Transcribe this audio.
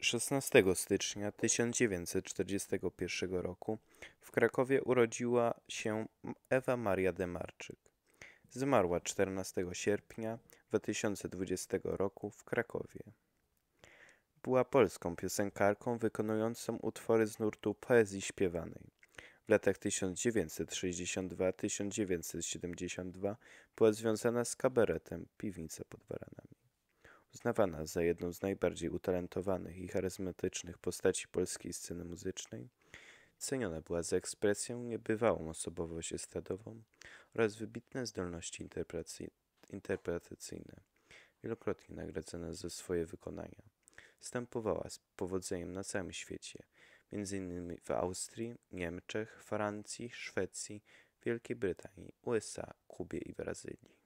16 stycznia 1941 roku w Krakowie urodziła się Ewa Maria Demarczyk. Zmarła 14 sierpnia 2020 roku w Krakowie. Była polską piosenkarką wykonującą utwory z nurtu poezji śpiewanej. W latach 1962-1972 była związana z kabaretem Piwnica pod Baranami. Uznawana za jedną z najbardziej utalentowanych i charyzmatycznych postaci polskiej sceny muzycznej, ceniona była za ekspresję, niebywałą osobowość estradową oraz wybitne zdolności interpretacyjne. Wielokrotnie nagradzana za swoje wykonania. Występowała z powodzeniem na całym świecie, m.in. w Austrii, Niemczech, Francji, Szwecji, Wielkiej Brytanii, USA, Kubie i Brazylii.